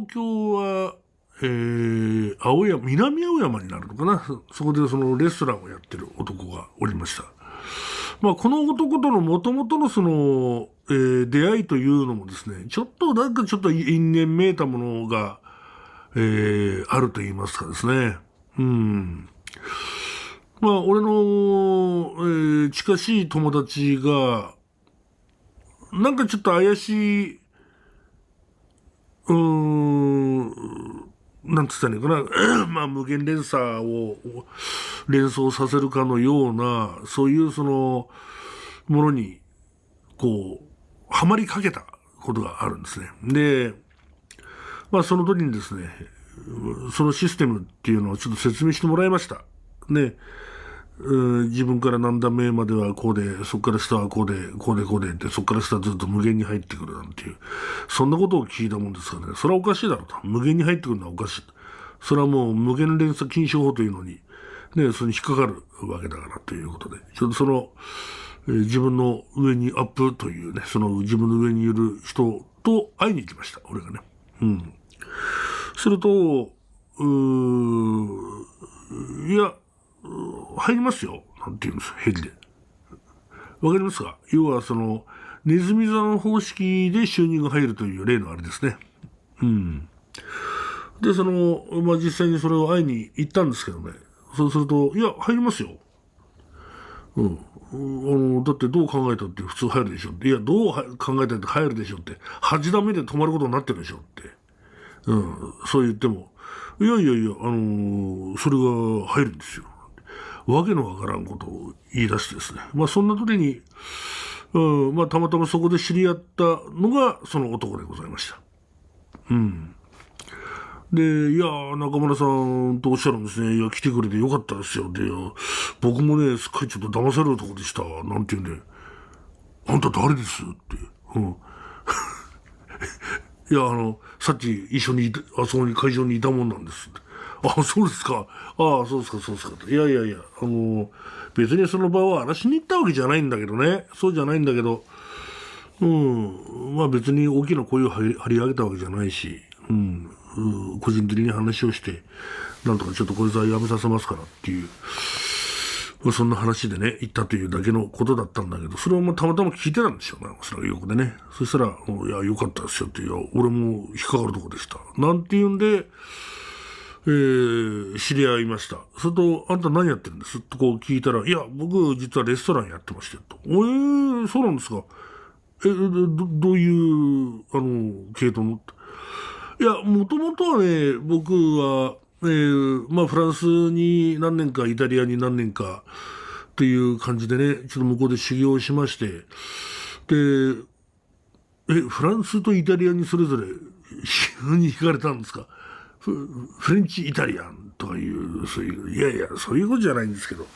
東京は、えー、青山、南青山になるのかなそこでそのレストランをやってる男がおりました。まあ、この男とのもともとのその、えー、出会いというのもですね、ちょっとなんかちょっと因縁めいたものが、えー、あると言いますかですね。うん。まあ、俺の、えー、近しい友達が、なんかちょっと怪しいうーん、なんつったらいいかな、まあ、無限連鎖を連想させるかのような、そういうその、ものに、こう、はまりかけたことがあるんですね。で、まあ、その時にですね、そのシステムっていうのをちょっと説明してもらいました。ね。自分から何段目まではこうで、そこから下はこうで、こうでこうでって、そこから下ずっと無限に入ってくるなんていう、そんなことを聞いたもんですからね、それはおかしいだろうと。無限に入ってくるのはおかしい。それはもう無限連鎖禁止法というのに、ね、それに引っかかるわけだからということで、ちょっとその、えー、自分の上にアップというね、その自分の上にいる人と会いに行きました、俺がね。うん。すると、うーいや、入りますよ。なんて言うんですヘリで。わかりますか要はその、ネズミ座の方式で収入が入るという例のあれですね。うん。で、その、まあ、実際にそれを会いに行ったんですけどね。そうすると、いや、入りますよ。うん。あの、だってどう考えたって普通入るでしょって。いや、どう考えたって入るでしょって。恥段目で止まることになってるでしょって。うん。そう言っても。いやいやいや、あのー、それが入るんですよ。わけのわからんことを言い出してですね、まあ、そんな時に、うんまあ、たまたまそこで知り合ったのがその男でございました。うん、で、いや中村さんとおっしゃるんですね。いや、来てくれてよかったですよ。で、僕もね、すっかりちょっと騙されるとこでした。なんて言うんで、あんた誰ですって。うん。いや、あの、さっき一緒にあそこに会場にいたもんなんですって。あ、そうですか。ああ、そうですか、そうですか。いやいやいや、あの、別にその場を荒らしに行ったわけじゃないんだけどね。そうじゃないんだけど、うん、まあ別に大きな声を張り上げたわけじゃないし、うん、うん、個人的に話をして、なんとかちょっとこいつはやめさせますからっていう。そんな話でね、行ったというだけのことだったんだけど、それをたまたま聞いてたんですよね、そく横でね。そしたら、いや、よかったですよって、いや、俺も引っかかるとこでした。なんて言うんで、えー、知り合いました。それと、あんた何やってるんですとこう聞いたら、いや、僕実はレストランやってまして、と。えー、そうなんですか。え、ど、どういう、あの、系統のいや、もともとはね、僕は、えー、まあ、フランスに何年か、イタリアに何年か、っていう感じでね、ちょっと向こうで修行しまして、で、え、フランスとイタリアにそれぞれ 修行に行かれたんですかフレンチイタリアンとかいうそういういやいやそういうことじゃないんですけど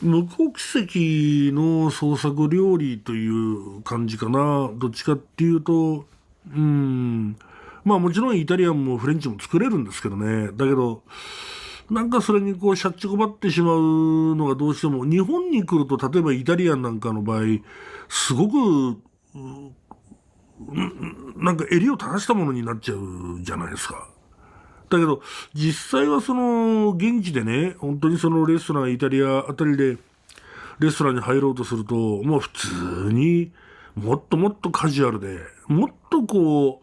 無国籍の創作料理という感じかなどっちかっていうとうんまあもちろんイタリアンもフレンチも作れるんですけどねだけどなんかそれにこうしゃっちこばってしまうのがどうしても日本に来ると例えばイタリアンなんかの場合すごくなんか襟を正したものになっちゃうじゃないですか。だけど、実際はその、現地でね、本当にそのレストラン、イタリアあたりで、レストランに入ろうとすると、もう普通に、もっともっとカジュアルで、もっとこ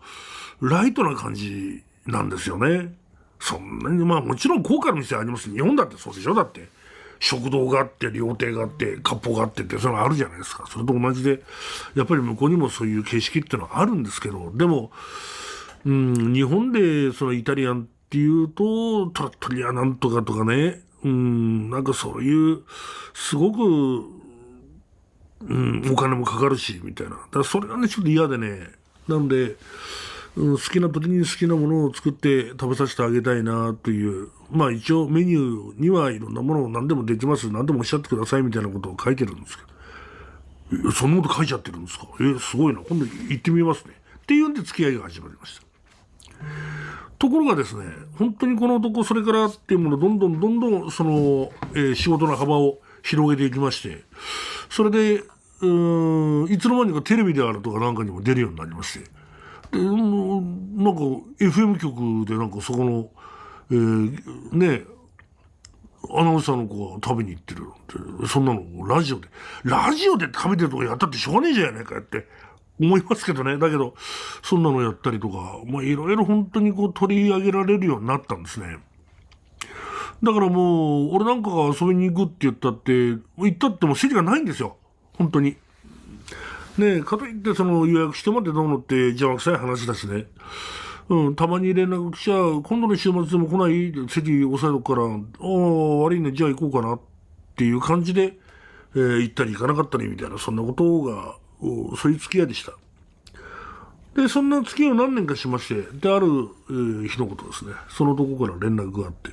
う、ライトな感じなんですよね。そんなに、まあもちろん高価な店あります。日本だってそうでしょだって。食堂があって、料亭があって、割烹があってって、そのあるじゃないですか。それと同じで、やっぱり向こうにもそういう景色っていうのはあるんですけど、でも、うん、日本でそのイタリアンっていうと、トラットリアなんとかとかね、うん、なんかそういう、すごく、うん、お金もかかるし、みたいな。だからそれがね、ちょっと嫌でね。なんで、うん、好きな時に好きなものを作って食べさせてあげたいな、という。まあ一応メニューにはいろんなものを何でもできます、何でもおっしゃってください、みたいなことを書いてるんですけど。そんなこと書いちゃってるんですかえ、すごいな。今度行ってみますね。っていうんで付き合いが始まりました。ところがですね、本当にこの男、それからっていうもの、どんどんどんどん、その、えー、仕事の幅を広げていきまして、それで、うん、いつの間にかテレビであるとかなんかにも出るようになりまして、で、なんか FM 局でなんかそこの、えー、ね、アナウンサーの子が食べに行ってるって、そんなのラジオで、ラジオで食べてるとこやったってしょうがねえじゃねえかって思いますけどね。だけど、そんなのやったりとか、まあいろいろ本当にこう取り上げられるようになったんですね。だからもう、俺なんかが遊びに行くって言ったって、行ったってもう指がないんですよ。本当に。ねかといってその予約してまでどうのって邪魔くさい話だしね。うん、たまに連絡来ちゃう、今度の週末でも来ない席押さえとくから、ああ、悪いね、じゃあ行こうかなっていう感じで、えー、行ったり行かなかったりみたいな、そんなことがそういう付き合いでした。で、そんな付き合いを何年かしまして、で、ある、えー、日のことですね、そのとこから連絡があって、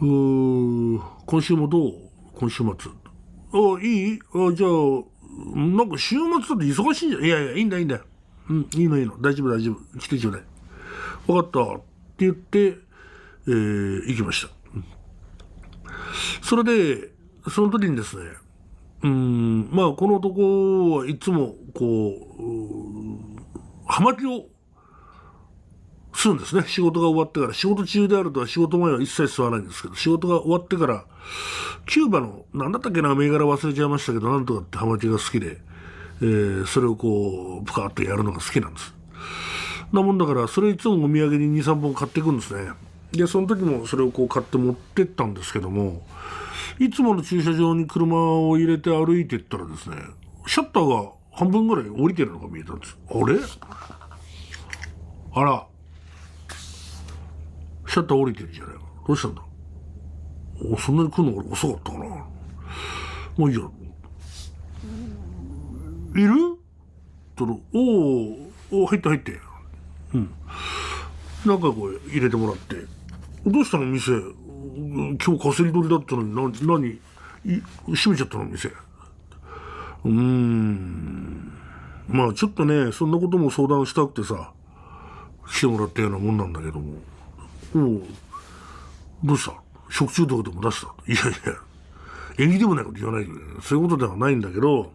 うー今週もどう今週末。あ、いいあ、じゃあ、なんか週末だって忙しいんじゃん。いやいや、いいんだいいんだうん、いいのいいの。大丈夫大丈夫。来てちょうだい。わかった。って言って、えー、行きました。それで、その時にですね、うんまあこの男はいつもこうはまきをするんですね仕事が終わってから仕事中であるとは仕事前は一切吸わないんですけど仕事が終わってからキューバの何だったっけな銘柄忘れちゃいましたけどなんとかってはまきが好きで、えー、それをこうかーっとやるのが好きなんですなもんだからそれいつもお土産に23本買っていくんですねでその時もそれをこう買って持ってったんですけどもいつもの駐車場に車を入れて歩いてったらですね、シャッターが半分ぐらい降りてるのが見えたんです。あれあら、シャッター降りてるじゃないか。どうしたんだおそんなに来るのが遅かったかな。もういいじゃん。いるとおおお、入って入って。うん。なんかこう入れてもらって。どうしたの店今日稼ぎ取りだったのに、な、何、閉めちゃったの、店。うーん。まあちょっとね、そんなことも相談したくてさ、来てもらったようなもんなんだけども。おお、どうした食中毒でも出したいやいや、縁起でもないこと言わないけど、そういうことではないんだけど、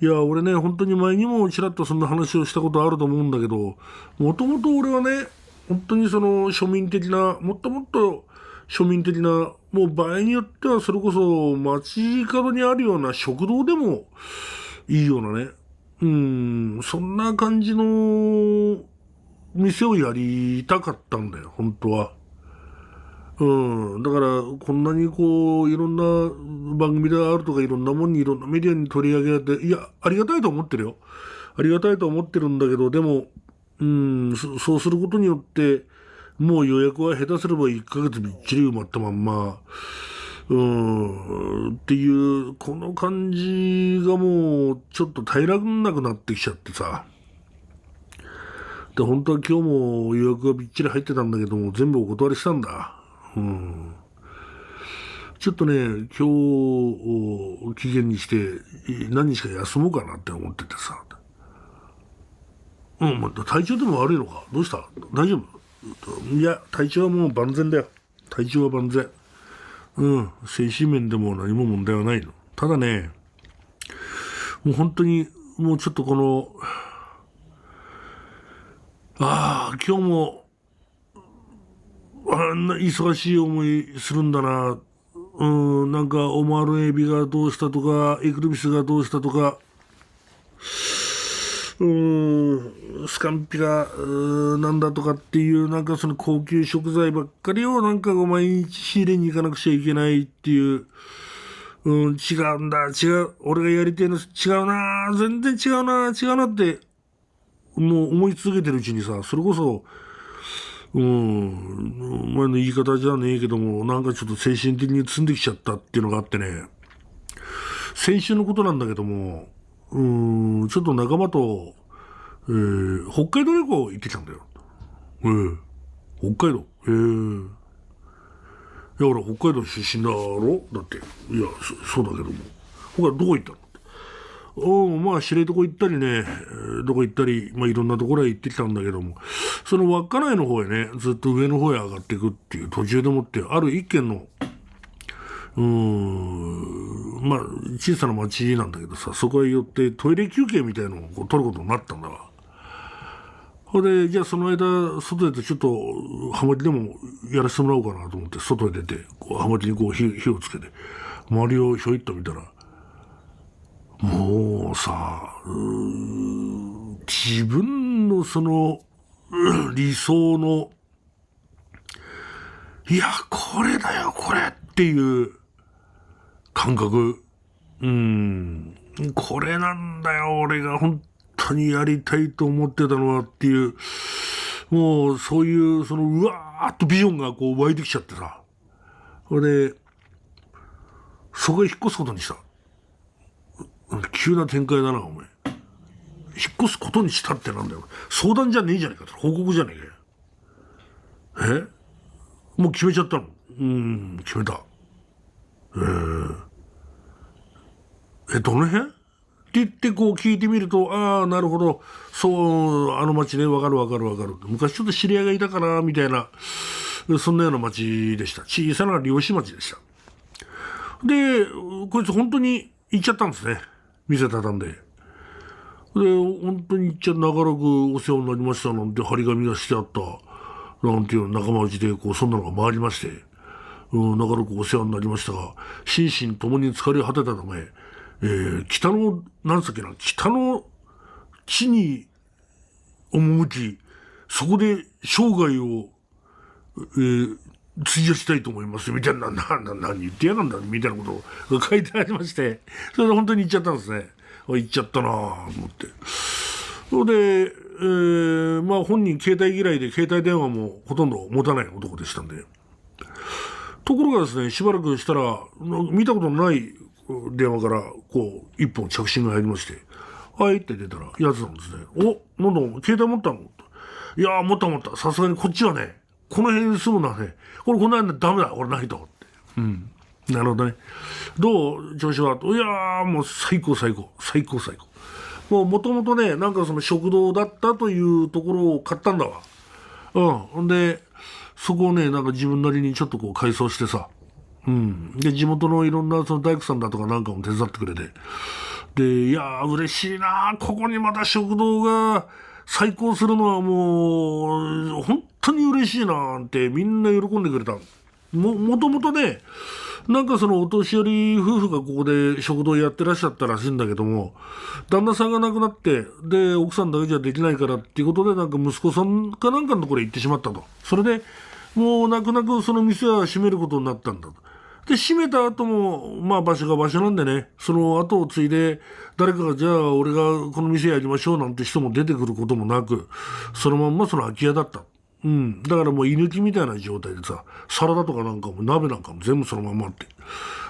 いや、俺ね、本当に前にもちらっとそんな話をしたことあると思うんだけど、もともと俺はね、本当にその庶民的な、もっともっと庶民的な、もう場合によってはそれこそ街角にあるような食堂でもいいようなね、うん、そんな感じの店をやりたかったんだよ、本当は。うん。だから、こんなにこう、いろんな番組であるとか、いろんなもんにいろんなメディアに取り上げられて、いや、ありがたいと思ってるよ。ありがたいと思ってるんだけど、でも、うんそ、そうすることによって、もう予約は下手すれば1ヶ月びっちり埋まったまんま、うん、っていう、この感じがもう、ちょっと耐えられなくなってきちゃってさ。で、本当は今日も予約がびっちり入ってたんだけども、全部お断りしたんだ。うん。ちょっとね、今日を期限にして、何日か休もうかなって思っててさ。うん、体調でも悪いのかどうした大丈夫いや、体調はもう万全だよ。体調は万全。うん、精神面でも何も問題はないの。ただね、もう本当に、もうちょっとこの、ああ、今日も、あんな忙しい思いするんだな。うん、なんか、オマールエビがどうしたとか、エクルビスがどうしたとか、うんスカンピラなんだとかっていうなんかその高級食材ばっかりをなんか毎日仕入れに行かなくちゃいけないっていう、うん、違うんだ違う俺がやりてえの違うな全然違うな違うなってもう思い続けてるうちにさそれこそうん、前の言い方じゃねえけども、なんかちょっと精神的に積んできちゃったっていうのがあってね、先週のことなんだけども、うん、ちょっと仲間と、えー、北海道旅行行ってきたんだよ。ええー、北海道。ええー、いや、俺北海道出身だろだって。いやそ、そうだけども。ほか、どこ行ったのうん、まあ、知床行ったりね、どこ行ったり、まあ、いろんなところへ行ってきたんだけども、その稚内の方へね、ずっと上の方へ上がっていくっていう途中でもって、ある一軒のうん、まあ、小さな町なんだけどさ、そこへ寄ってトイレ休憩みたいのをこう取ることになったんだわ。ほれ、じゃあその間、外出てちょっと、ハマりでもやらせてもらおうかなと思って、外へ出て、こう、マ巻にこう火、火をつけて、周りをひょいっと見たら、もうさ、う自分のその、理想の、いや、これだよ、これっていう、感覚。うん。これなんだよ、俺が本当にやりたいと思ってたのはっていう、もうそういう、その、うわーっとビジョンがこう湧いてきちゃってさ。それで、そこへ引っ越すことにした。急な展開だな、お前。引っ越すことにしたってなんだよ。相談じゃねえじゃねえか。報告じゃねえかえもう決めちゃったのうん、決めた。えーえ、どの辺って言ってこう聞いてみると、ああ、なるほど。そう、あの町ね、わかるわかるわかる。昔ちょっと知り合いがいたかな、みたいな、そんなような町でした。小さな漁師町でした。で、こいつ本当に行っちゃったんですね。店畳んで。で、本当に行っちゃ長らくお世話になりましたなんて張り紙がしてあった。なんていう仲間内で、こう、そんなのが回りまして、うん、長らくお世話になりましたが、心身ともに疲れ果てたため、えー、北の、なんすっけな、北の地に赴き、そこで生涯を、えー、費したいと思います、みたいな、な、な、何言ってやがんだ、みたいなことを書いてありまして、それで本当に行っちゃったんですね。行っちゃったなぁ、思って。それで、えー、まあ本人携帯嫌いで携帯電話もほとんど持たない男でしたんで。ところがですね、しばらくしたら、見たことのない電話からこう、一本着信が入りまして、はいって出たら、やつなんですね。お、なんだ、携帯持ったのいやー、持った持った。さすがにこっちはね、この辺に住むのはね、これこんなのダメだ、俺ないと。うん。なるほどね。どう調子は。いやー、もう最高最高。最高最高。もうもともとね、なんかその食堂だったというところを買ったんだわ。うん。んで、そこをね、なんか自分なりにちょっとこう改装してさ、うん、で地元のいろんなその大工さんだとかなんかも手伝ってくれてでいやー嬉しいなここにまた食堂が再興するのはもう本当に嬉しいなってみんな喜んでくれたももともとねなんかそのお年寄り夫婦がここで食堂やってらっしゃったらしいんだけども、旦那さんが亡くなって、で、奥さんだけじゃできないからっていうことで、なんか息子さんかなんかのところへ行ってしまったと。それで、もう泣く泣くその店は閉めることになったんだと。で、閉めた後も、まあ場所が場所なんでね、その後を継いで、誰かがじゃあ俺がこの店やりましょうなんて人も出てくることもなく、そのまんまその空き家だった。うん。だからもう居抜きみたいな状態でさ、サラダとかなんかも鍋なんかも全部そのまんまって。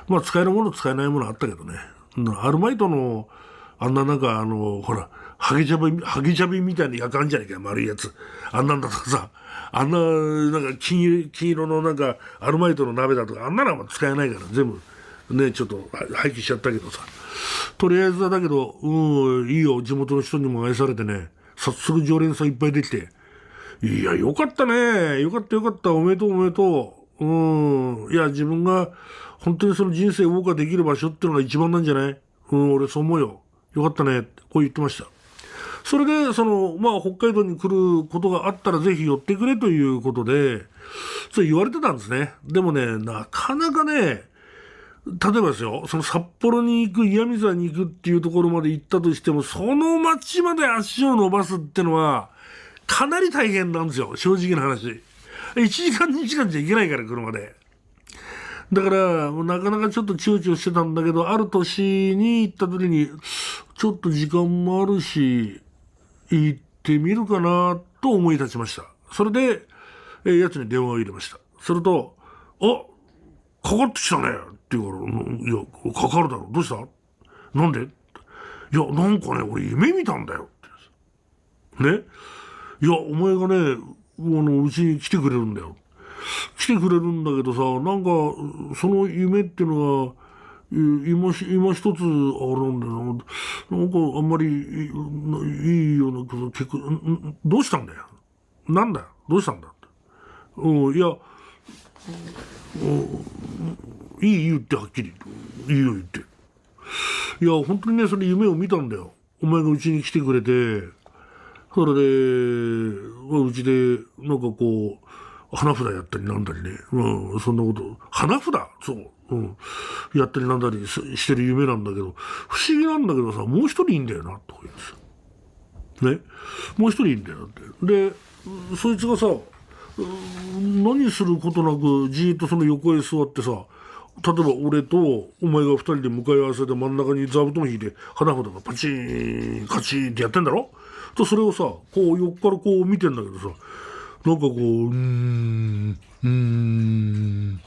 まあ使えるもの使えないものあったけどね。うん、アルマイトの、あんななんかあの、ほら、ハゲジャビ、ハゲジャビみたいなやかんじゃねえかよ、丸いやつ。あんなんだとさ、あんな、なんか金金色のなんかアルマイトの鍋だとか、あんなのは使えないから、全部。ね、ちょっと廃棄しちゃったけどさ。とりあえずだけど、うん、いいよ、地元の人にも愛されてね、早速常連さんいっぱいできて。いや、よかったね。よかったよかった。おめでとうおめでとう。うん。いや、自分が本当にその人生を謳歌できる場所っていうのが一番なんじゃないうん、俺そう思うよ。よかったね。こう言ってました。それで、その、まあ、北海道に来ることがあったらぜひ寄ってくれということで、そう言われてたんですね。でもね、なかなかね、例えばですよ、その札幌に行く、岩見沢に行くっていうところまで行ったとしても、その街まで足を伸ばすってのは、かなり大変なんですよ、正直な話。1時間2時間じゃ行けないから、車で。だから、なかなかちょっと躊躇してたんだけど、ある年に行った時に、ちょっと時間もあるし、行ってみるかなと思い立ちました。それで、えー、つに電話を入れました。すると、あかかってきたねって言うから、いや、かかるだろう。どうしたなんでいや、なんかね、俺夢見たんだよって。ねいや、お前がね、あの、うちに来てくれるんだよ。来てくれるんだけどさ、なんか、その夢っていうのが、今し、今一つあるんだな、なんかあんまりいいようなこと聞く、どうしたんだよなんだよどうしたんだって。うん、いや、うん、いい言ってはっきり。いいよ言って。いや、本当にね、それ夢を見たんだよ。お前がうちに来てくれて、それで、うちで、なんかこう、花札やったりなんだりね。うん、そんなこと。花札そう。うん、やったりなんだりしてる夢なんだけど、不思議なんだけどさ、もう一人いいんだよな、とか言うんですよ。ね。もう一人いいんだよって。で、そいつがさ、何することなくじーっとその横へ座ってさ、例えば俺とお前が2人で向かい合わせで真ん中に座布団引いて花札がパチンカチンってやってんだろとそれをさこう横からこう見てんだけどさなんかこううーんうーん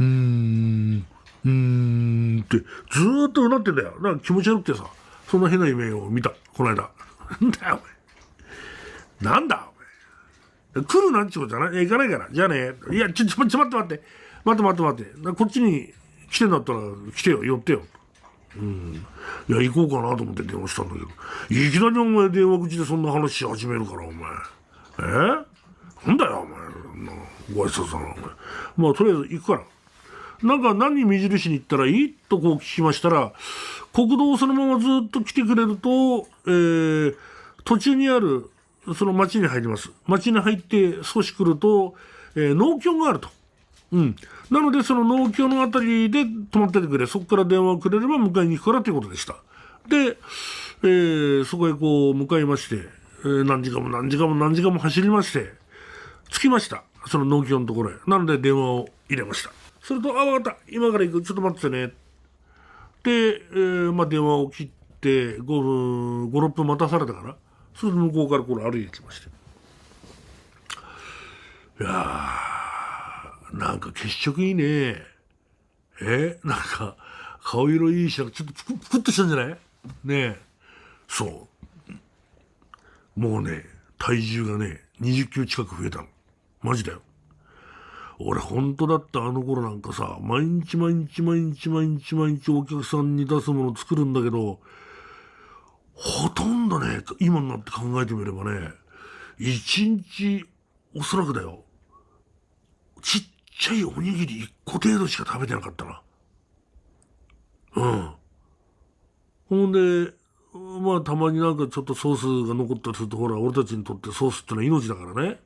うーん、うーんって、ずーっとうなってんだよ。なんか気持ち悪くてさ、そんな変な夢を見た、この間。なんだよ、お前。なんだ、お前。来るなんちゅうことじゃない行かないから。じゃあね。いや、ちょ、ちょ、ちょ、待って待って。待って待って待って。こっちに来てんだったら来てよ、寄ってよ。うん。いや、行こうかなと思って電話したんだけど。いきなりお前電話口でそんな話し始めるから、お前。えなんだよ、お前。ご挨拶だな、お前。まあ、とりあえず行くから。なんか何目印に行ったらいいとこう聞きましたら、国道をそのままずっと来てくれると、えー、途中にある、その町に入ります。町に入って少し来ると、えー、農協があると。うん。なので、その農協のあたりで泊まっててくれ。そこから電話をくれれば迎えに行くからということでした。で、えー、そこへこう、向かいまして、えー、何時間も何時間も何時間も走りまして、着きました。その農協のところへ。なので、電話を入れました。すると、あ、わかった。今から行く。ちょっと待っててね。で、えー、まあ、電話を切って、5分、5、6分待たされたから、それと向こうからこれ歩いてきまして。いやー、なんか血色いいね。えなんか、顔色いいし、ちょっとぷくぷくっとしたんじゃないねえ。そう。もうね、体重がね、20キロ近く増えたの。マジだよ。俺本当だってあの頃なんかさ、毎日毎日毎日毎日毎日お客さんに出すものを作るんだけど、ほとんどね、今になって考えてみればね、一日、おそらくだよ、ちっちゃいおにぎり一個程度しか食べてなかったな。うん。ほんで、まあたまになんかちょっとソースが残ったりすると、ほら、俺たちにとってソースってのは命だからね。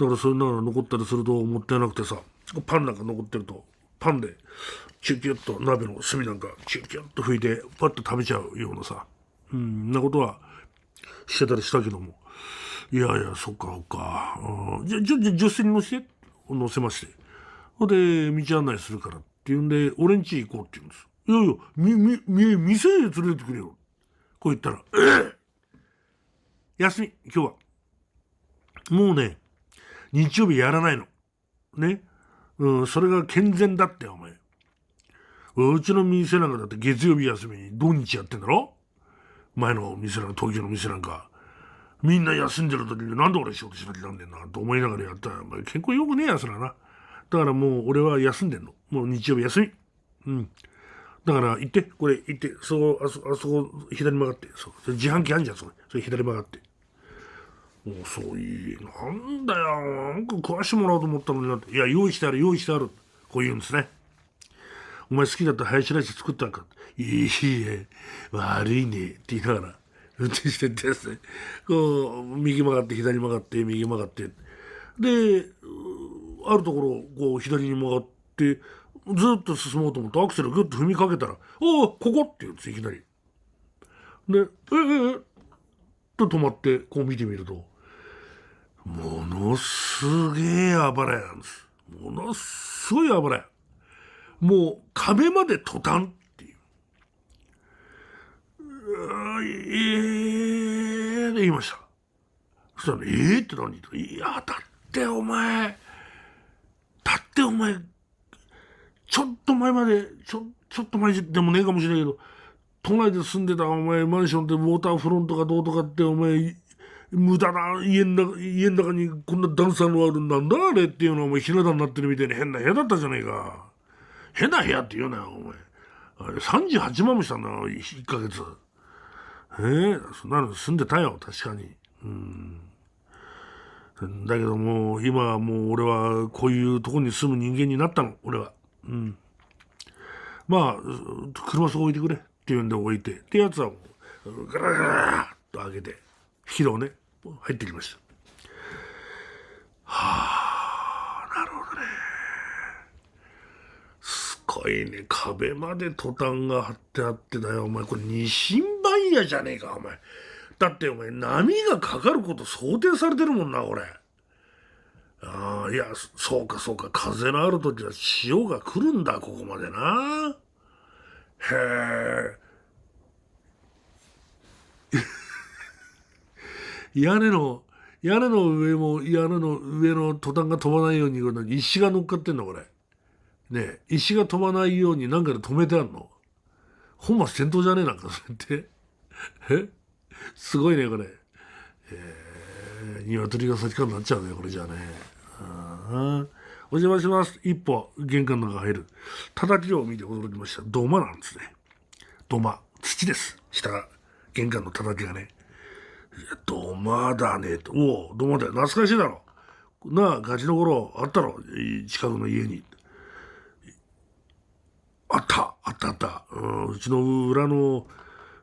だからそうなの残ったりするともったいなくてさパンなんか残ってるとパンでキュキュッと鍋の隅なんかキュキュッと拭いてパッと食べちゃうようなさうんなことはしてたりしたけどもいやいやそっかそっか、うん、じゃじゃじゃ助手に乗せて乗せましてほんで道案内するからって言うんで俺ん家行こうって言うんですいやいやみみみ店へ連れてくれよこう言ったら「ええ休み今日はもうね日曜日やらないの。ね。うん、それが健全だってお前。うちの店なんかだって月曜日休みに土日やってんだろ前の店なんか、東京の店なんか。みんな休んでる時になんで俺仕事しなきゃなんねんなと思いながらやったら、お前健康良くねえやつらな。だからもう俺は休んでんの。もう日曜日休み。うん。だから行って、これ行って、そこ、あそあそこ、左曲がって、そう。自販機あんじゃん、そこ。それ左曲がって。遅い。なんだよ。なんか食わしてもらおうと思ったのになって。いや、用意してある、用意してある。こう言うんですね。お前好きだった林ライス作ったんか。いいえ、悪いね。って言いながら、運転してってですね。こう、右曲がって、左曲がって、右曲がって。で、あるところ、こう、左に曲がって、ずっと進もうと思ってアクセルグッと踏みかけたら、おお、ここって言うんです、いきなり。で、えええと止まって、こう見てみると、ものすげえ油やんです。ものすごい暴れ。もう壁までトタンっていう。うええー、って言いました。そしたら、ええー、って何っていや、だってお前、だってお前、ちょっと前まで、ちょ、ちょっと前でもねえかもしれないけど、都内で住んでたお前マンションでウォーターフロントがどうとかってお前無駄な家の中家の中にこんな段差のあるなんだあれっていうのはもうひな壇になってるみたいに変な部屋だったじゃねえか変な部屋って言うなよお前あれ38万もしたんだよ1ヶ月ええー、そんなの住んでたよ確かにうんだけどもう今はもう俺はこういうとこに住む人間になったの俺はうんまあ車そこ置いてくれって言うんで置いてってやつはガラガラッと開けて引き戸をね入ってきました。はあ、なるほどね。すごいね。壁までトタンが張ってあってだよ。お前、これ、二シ番屋じゃねえか、お前。だって、お前、波がかかること想定されてるもんな、これ。ああ、いや、そうか、そうか。風のある時は潮が来るんだ、ここまでな。へえ。屋根の、屋根の上も、屋根の上のトタンが飛ばないように、石が乗っかってんの、これ。ね石が飛ばないように何かで止めてあんの。本末転倒じゃねえなんか、それって。えすごいね、これ。えー、鶏が先からなっちゃうね、これじゃあね。お邪魔します。一歩、玄関の中入る。叩きを見て驚きました。土間なんですね。土間。土です。下が。玄関の叩きがね。いや、土間だねと。おお、土間だよ。懐かしいだろ。なあ、ガチの頃あったろ。近くの家に。あった、あったあった。うん、うちの裏の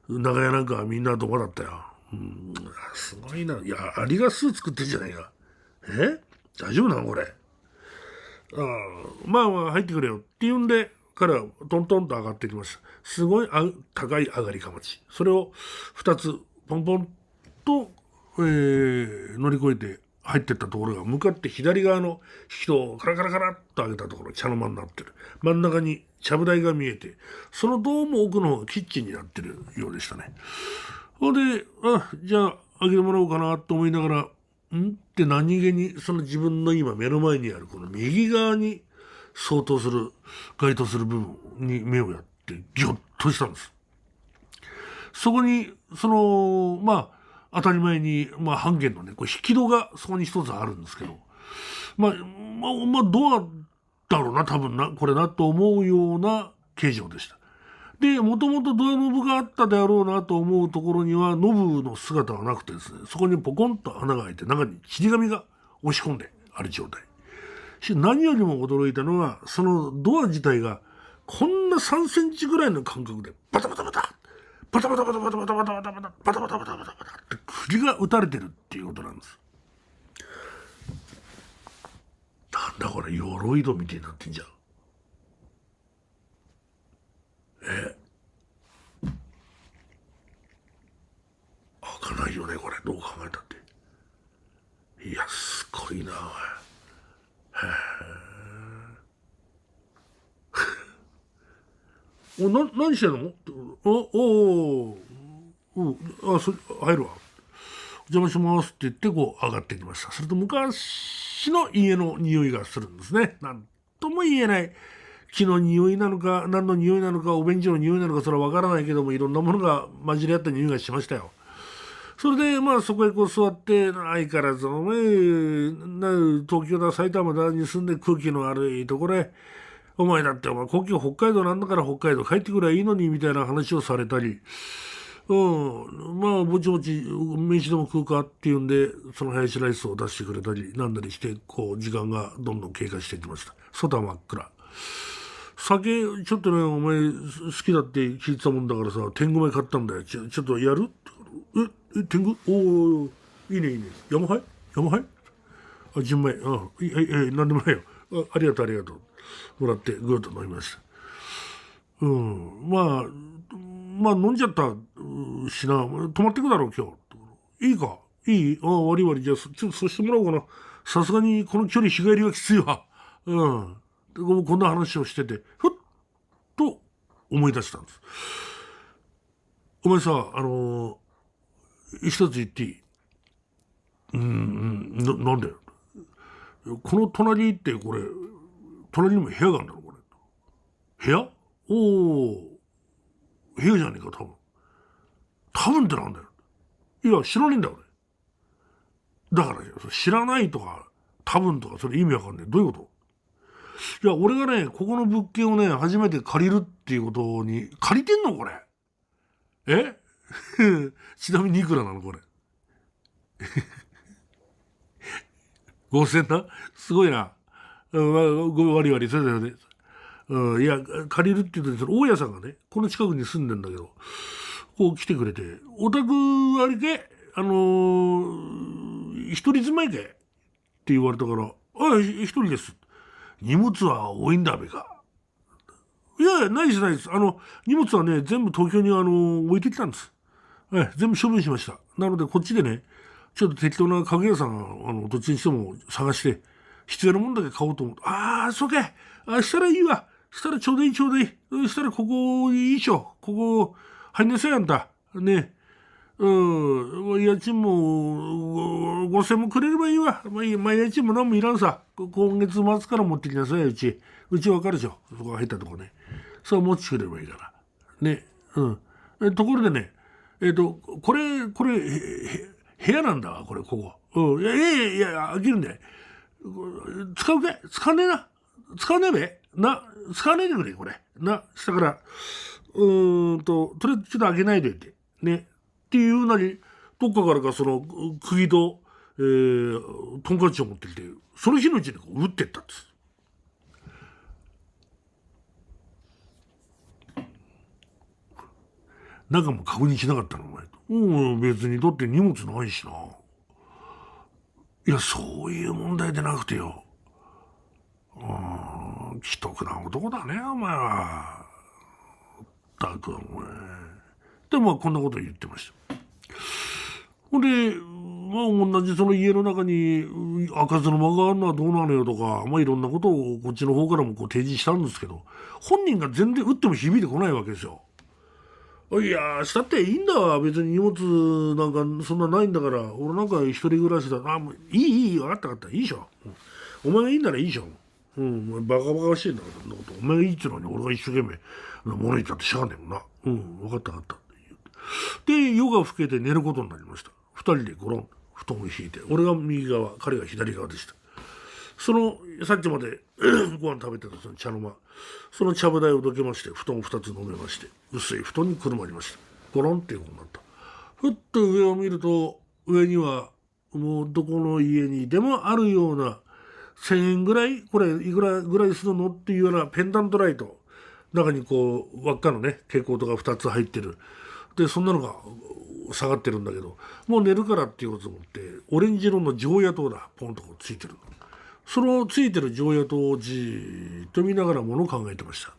長屋なんかみんな土間だったよ。うん、すごいな。いや、アリが巣作ってんじゃないか。え大丈夫なのこれ。あまあまあ入ってくれよって言うんで、彼はトントンと上がってきました。すごいあ高い上がりかまち。それを2つポンポンと、えー、乗り越えて入ってったところが向かって左側の引き戸をカラカラカラっと上げたところ茶の間になってる真ん中にちゃぶ台が見えてそのどうも奥の方がキッチンになってるようでしたねほんであじゃあ開けてもらおうかなと思いながらんって何気にその自分の今目の前にあるこの右側に相当する該当する部分に目をやってギョッとしたんですそこにそのまあ当たり前に、まあ、半減のね、こう引き戸がそこに一つあるんですけど、まあ、まあ、まあ、ドアだろうな、多分な、これなと思うような形状でした。で、もともとドアノブがあったであろうなと思うところには、ノブの姿はなくてですね、そこにポコンと穴が開いて、中に切り紙が押し込んである状態。し、何よりも驚いたのは、そのドア自体が、こんな3センチぐらいの間隔で、バタバタバタバタバタバタバタバタバタバタバタバタバタタって釘が打たれてるっていうことなんです。なんだこれ鎧戸みたいになってんじゃん。え開かないよねこれどう考えたっていやすごいなおいへえおな何してんの?」って「おおおあそ入るわ」「お邪魔します」って言ってこう上がってきましたすると昔の家の匂いがするんですねなんとも言えない木の匂いなのか何の匂いなのかお便所の匂いなのかそれは分からないけどもいろんなものが混じり合った匂いがしましたよ。それで、まあ、そこへこう座って、相変わらず東京だ、埼玉だに住んで空気の悪いところへ、お前だってお前、故郷北海道なんだから北海道帰ってくりゃいいのに、みたいな話をされたり、うん、まあ、ぼちぼち、飯でも食うかっていうんで、そのハヤシライスを出してくれたり、なんだりして、こう、時間がどんどん経過していきました。外は真っ暗。酒、ちょっとね、お前、好きだって聞いてたもんだからさ、天狗米買ったんだよ。ちょちょっとやるえ、え、天狗おおいいね、いいね。山灰山灰あ、純米。うん。え、え、なんでもないよ。あありがとう、ありがとう。もらってこよと飲みまた。うん、まあ、まあ飲んじゃったしな、泊まってくだろう今日。いいかいいああ、悪い悪い。じゃあ、ちょっとそうしてもらおうかな。さすがにこの距離日帰りはきついわ。うん。こんな話をしてて、ふっと思い出したんです。お前さ、あのー、一つ言っていいうん、うん、な、なんでこの隣ってこれ、隣にも部屋があるんだろ、これ。部屋おお部屋じゃねえか、多分。多分ってなんだよ。いや、知らねえんだよ、俺。だから、知らないとか、多分とか、それ意味わかんねえ。どういうこといや、俺がね、ここの物件をね、初めて借りるっていうことに、借りてんのこれ。え ちなみにいくらなのこれ。5000 なすごいな。うん、わりわり、そうだよね。うん、いや、借りるって言っと、その大家さんがね、この近くに住んでんだけど、こう来てくれて、お宅あれけ、あのー、一人住まいけって言われたから、あ、一人です。荷物は多いんだべか。いやいや、ないです、ないです。あの、荷物はね、全部東京にあの置いてきたんです。え、はい、全部処分しました。なので、こっちでね、ちょっと適当な家具屋さん、あの、どっちにしても探して、必要なものだけ買おうと思うと、ああ、そうけ。あしたらいいわ。したらちょうどいいちょうどいい。そしたらここいいしょ。ここ入んなさいあんた。ね。うん。家賃も5000もくれればいいわ。まあいい。まあ家賃も何もいらんさ。今月末から持ってきなさい、うち。うちわかるでしょ。そこ入ったとこね。そう持っくれればいいから。ね。うん。ところでね、えっ、ー、と、これ、これ、部屋なんだわ、これ、ここ。うん。いやいやいや、飽きるんだよ。使うけ使わねえな。使わねえべな、使わねえでくれ、これ。な、下から、うーんと、とりあえずちょっとあげないでって。ね。っていうなり、どっかからかその、釘と、えー、トンカチを持ってきて、その日のうちに打ってったです。中も確認しなかったの、お前と。うん、別に、だって荷物ないしな。いや、そういう問題でなくてよ。うーん、既得な男だね、お前は。ったく、お前。で、まあ、こんなこと言ってました。ほんで、まあ、同じその家の中に開かずの間があるのはどうなのよとか、まあ、いろんなことをこっちの方からもこう提示したんですけど、本人が全然打っても響いてこないわけですよ。いやしたっていいんだわ別に荷物なんかそんなないんだから俺なんか一人暮らしだあもういいいい分かった分かったいいじゃん、お前がいいならいいじゃんうん、お前バカバカしいんだからそんなことお前がいいっつうのに俺が一生懸命物言っちゃってしゃあねえもんなうん分かった分かったで夜が更けて寝ることになりました二人でゴロン布団を敷いて俺が右側彼が左側でしたそのさっきまで ご飯食べてたその茶の間その茶舞台をどけまして布団を2つ飲めまして薄い布団にくるまりましたゴロンっていうことになったふっと上を見ると上にはもうどこの家にでもあるような1,000円ぐらいこれいくらぐらいするのっていうようなペンダントライト中にこう輪っかのね蛍光灯が2つ入ってるでそんなのが下がってるんだけどもう寝るからっていうことと思ってオレンジ色の常夜灯だポンとこうついてるの。そのついてる条約をじっと見ながらものを考えてました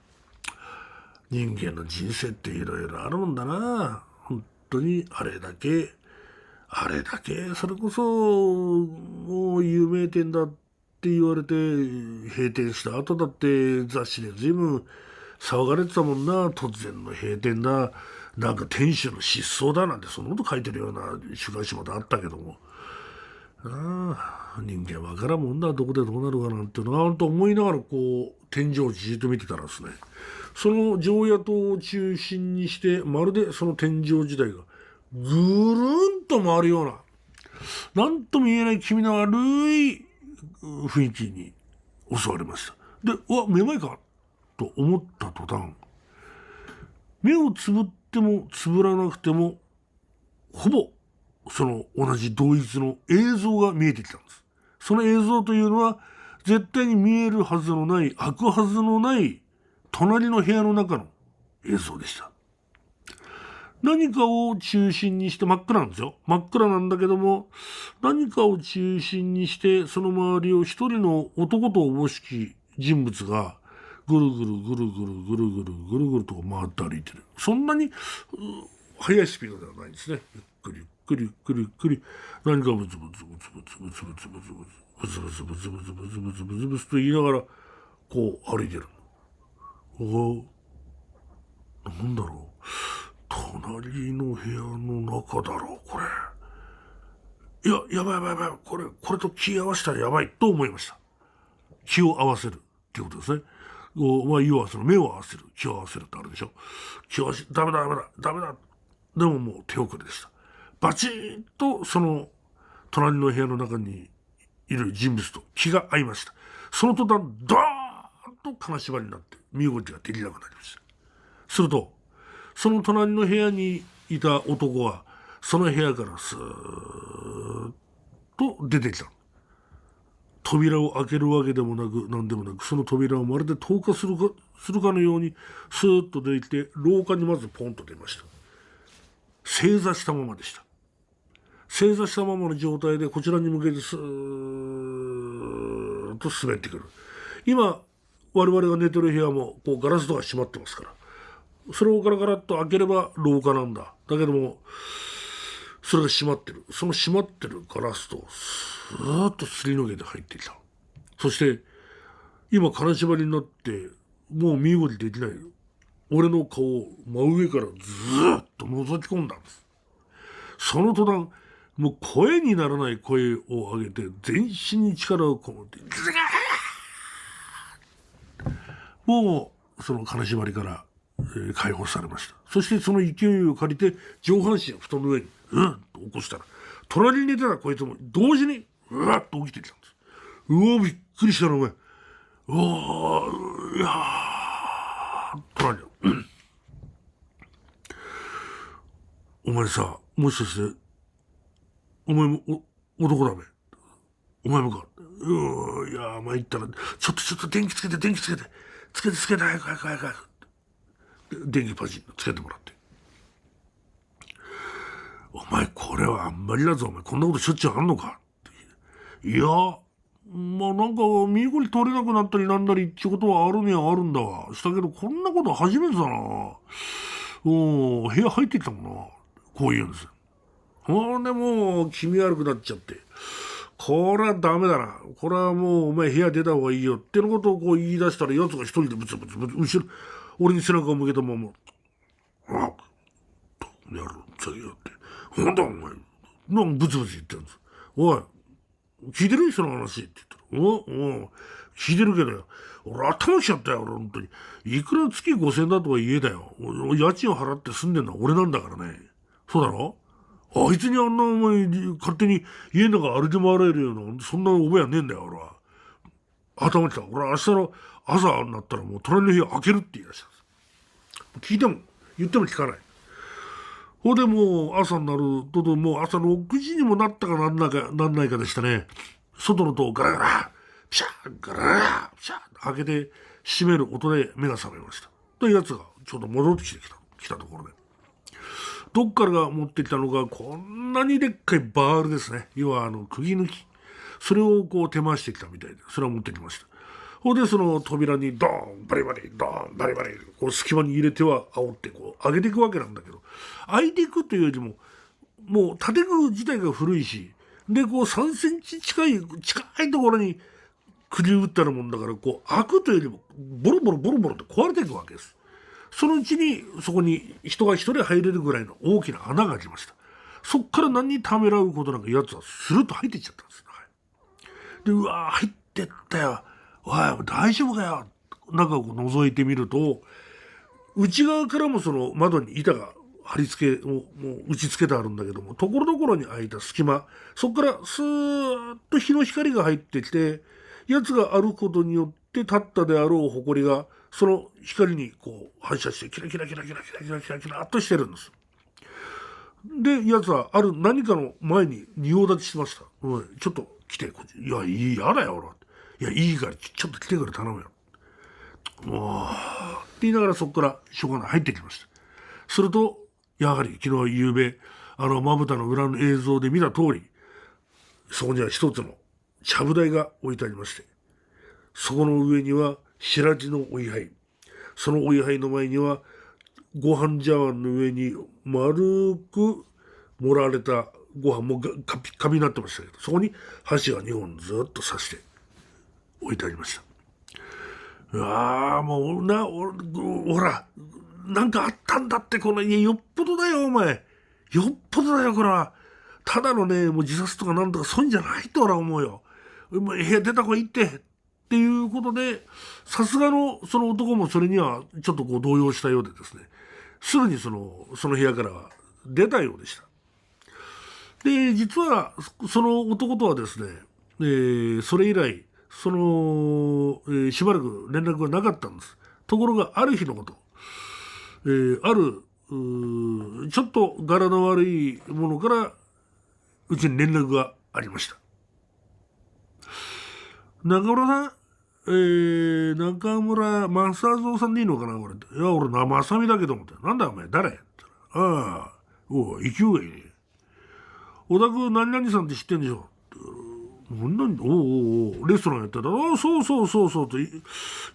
人間の人生っていろいろあるもんだな本当にあれだけあれだけそれこそもう有名店だって言われて閉店した後だって雑誌で随分騒がれてたもんな突然の閉店だなんか店主の失踪だなんてそんなこと書いてるような週刊誌まであったけどもああ人間わからんもんだどこでどうなるかなんていうあんと思いながらこう天井をじっと見てたらですねその常夜灯を中心にしてまるでその天井自体がぐるんと回るような何とも言えない気味の悪い雰囲気に襲われました。で、うわ、めまいかと思った途端、目をつぶってもつぶらなくても、ほぼその同じ同一の映像が見えてきたんです。その映像というのは、絶対に見えるはずのない、開くはずのない、隣の部屋の中の映像でした。何かを中心にして、真っ暗なんですよ。真っ暗なんだけども、何かを中心にして、その周りを一人の男とおぼしき人物が、ぐるぐるぐるぐるぐるぐるぐるぐると回って歩いてる。そんなに、速いスピードではないんですね。ゆっくりゆっくり。くりくりくり何かブツブツブツブツブツブツブツブツブツブツブツブツブツブツブツブツと言いながらこう歩いてる。おなんだろう隣の部屋の中だろうこれ。いややばいやばいやばいこれこれと気合わせたらやばいと思いました。気を合わせるっていうことですね。おまあ、要はその目を合わせる気を合わせるってあるでしょ気を合わせダメだダメだダメだでももう手遅れでしたバチッとその隣の部屋の中にいる人物と気が合いました。その途端、ドーンと金縛りになって、身動きができなくなりました。すると、その隣の部屋にいた男は、その部屋からスーッと出てきた。扉を開けるわけでもなく、何でもなく、その扉をまるで透過するか、するかのように、スーッと出てきて、廊下にまずポンと出ました。正座したままでした。正座したままの状態でこちらに向けてスーッと滑ってくる。今、我々が寝てる部屋もこうガラス戸が閉まってますから。それをガラガラっと開ければ廊下なんだ。だけども、それが閉まってる。その閉まってるガラス戸をスーッとすり抜けて入ってきた。そして、今金縛りになって、もう身動きできない。俺の顔を真上からずーっと覗き込んだんです。その途端、もう声にならない声を上げて、全身に力をこもって、もう、その金縛りから、えー、解放されました。そしてその勢いを借りて、上半身を布団の上に、うんと起こしたら、隣に寝てたこいつも同時に、うわっと起きてきたんです。うわ、びっくりしたな、お前。うわいやー、隣に。お前さ、もしかして、お前も、お、男だべ。お前もか。うー、いやー、参ったら、ちょっとちょっと電気つけて、電気つけて。つけてつけて、早く早く早く早く。電気パチンつけてもらって。お前、これはあんまりだぞ、お前。こんなことしょっちゅうあんのか。いや、まあなんか、身動り取れなくなったりなんだりってことはあるにはあるんだわ。したけど、こんなこと初めてだな。うん、部屋入ってきたもんな。こう言うんですよ。ほんでもう気味悪くなっちゃって。これはダメだな。これはもうお前部屋出た方がいいよ。ってのことをこう言い出したら奴が一人でブツブツブツ、後ろ、俺に背中を向けたまま、あっ、と、やる、つけって。ほんだお前、なんかブツブツ言ってるんです。おい、聞いてる人の話って言ったら、おお聞いてるけどよ。俺頭しちゃったよ、俺本当に。いくら月5000だとは言えだよ。家賃を払って住んでんのは俺なんだからね。そうだろあいつにあんなお前、勝手に家の中歩き回れるような、そんな覚えはねえんだよ、俺は。頭きた。俺は明日の朝になったらもう隣の日開けるって言い出したんです。聞いても、言っても聞かない。ほでもう朝になると、もう朝の6時にもなったかなんなか、なんないかでしたね。外の戸をガラガラ、ピシャー、ガラガラ、ピシャー、開けて閉める音で目が覚めました。というやつがちょうど戻ってきてきた、来たところで。どっからが持ってきたのか、こんなにでっかいバールですね。要は、あの、釘抜き。それをこう手回してきたみたいで、それを持ってきました。ほんで、その扉にドーン、バリバリ、ドーン、バリバリ、こう隙間に入れては煽ってこう上げていくわけなんだけど、開いていくというよりも、もう建具自体が古いし、で、こう3センチ近い、近いところに釘打ったるもんだから、こう開くというよりも、ボロボロボロボロって壊れていくわけです。そのうちにそこに人が一人入れるぐらいの大きな穴がありました。そっから何にためらうことなんか奴はスルッと入っていっちゃったんです。はい、で、うわ入ってったよ。おい、大丈夫かよ。中を覗いてみると、内側からもその窓に板が貼り付けをもう打ち付けてあるんだけども、ところどころに開いた隙間、そこからスーッと日の光が入ってきて、奴が歩くことによって立ったであろう埃がその光にこう反射してキラキラキラキラキラキラキラキラっとしてるんです。で、奴はある何かの前に仁王立ちしてました。おい、ちょっと来て、こっち。いや、いい、やだよ、俺。いや、いいから、ちょっと来てから頼むよ。おー。って言いながらそこからしょうがない入ってきました。すると、やはり昨日夕べ、あの、まぶたの裏の映像で見た通り、そこには一つのちゃぶ台が置いてありまして、そこの上には白地のお位牌。そのお位牌の前には、ご飯茶碗の上に丸く盛られたご飯もカピカピになってましたけど、そこに箸が2本ずっと刺して置いてありました。ああ、もうな、ほら、なんかあったんだって、この家よっぽどだよ、お前。よっぽどだよ、これは。ただのね、もう自殺とかなんとか、そんじゃないと俺は思うよ。お前、部屋出た方がって、っていうことで、さすがのその男もそれにはちょっとこう動揺したようでですね、すぐにその、その部屋からは出たようでした。で、実は、その男とはですね、えー、それ以来、その、えー、しばらく連絡がなかったんです。ところが、ある日のこと、えー、ある、ちょっと柄の悪いものから、うちに連絡がありました。中村さん、えー、中村正蔵さんでいいのかな俺。いや、俺、正美だけど思って。なんだお前、誰ってああ、おい、勢いがいいね。小田君、何々さんって知ってんでしょ何々、おうおうおう、レストランやってた。ああ、そうそうそうそうって。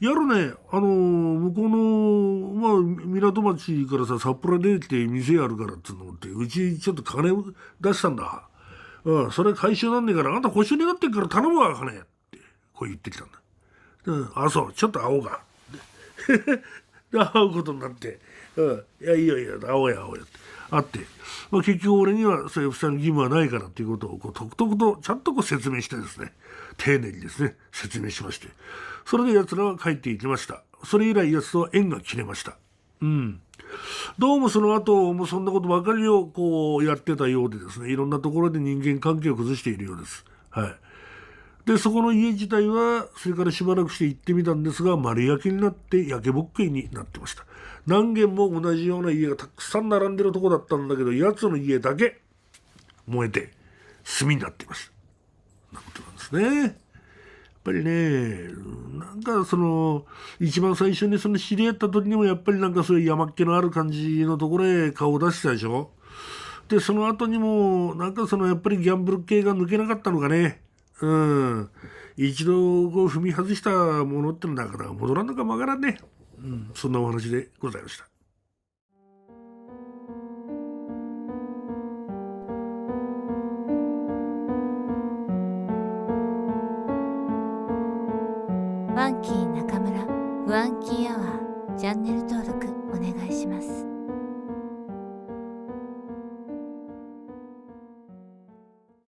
やるね、あの向こうの、まあ、港町からさ、札幌出てきて店やるからっつうのって、うちちょっと金出したんだ。うん、それ回収なんねえから、あんた保証になってっから頼むわ、金。こう言ってきたんだ。うん、あ、そう、ちょっと会おうか。で、会うことになって、うん、いや、いいよ、いいよ、会おうや、会おうやって。あって、まあ、結局俺にはそういう負債の義務はないからっていうことをこうとくとくとちゃんとこう説明してですね丁寧にですね説明しましてそれで奴らは帰っていきましたそれ以来奴とは縁が切れましたうんどうもその後もそんなことばかりをこうやってたようでですねいろんなところで人間関係を崩しているようですはいでそこの家自体はそれからしばらくして行ってみたんですが丸焼けになって焼けぼっけになってました何軒も同じような家がたくさん並んでるとこだったんだけど奴つの家だけ燃えて炭になっていましたなことなんですねやっぱりねなんかその一番最初にその知り合った時にもやっぱりなんかそういう山っ気のある感じのところへ顔を出してたでしょでその後にもなんかそのやっぱりギャンブル系が抜けなかったのかねうん、一度こう踏み外したものってのだから戻らんのかもわからんね、うん、そんなお話でございました。ワンキー中村ワンキーアワーチャンネル登録お願いします。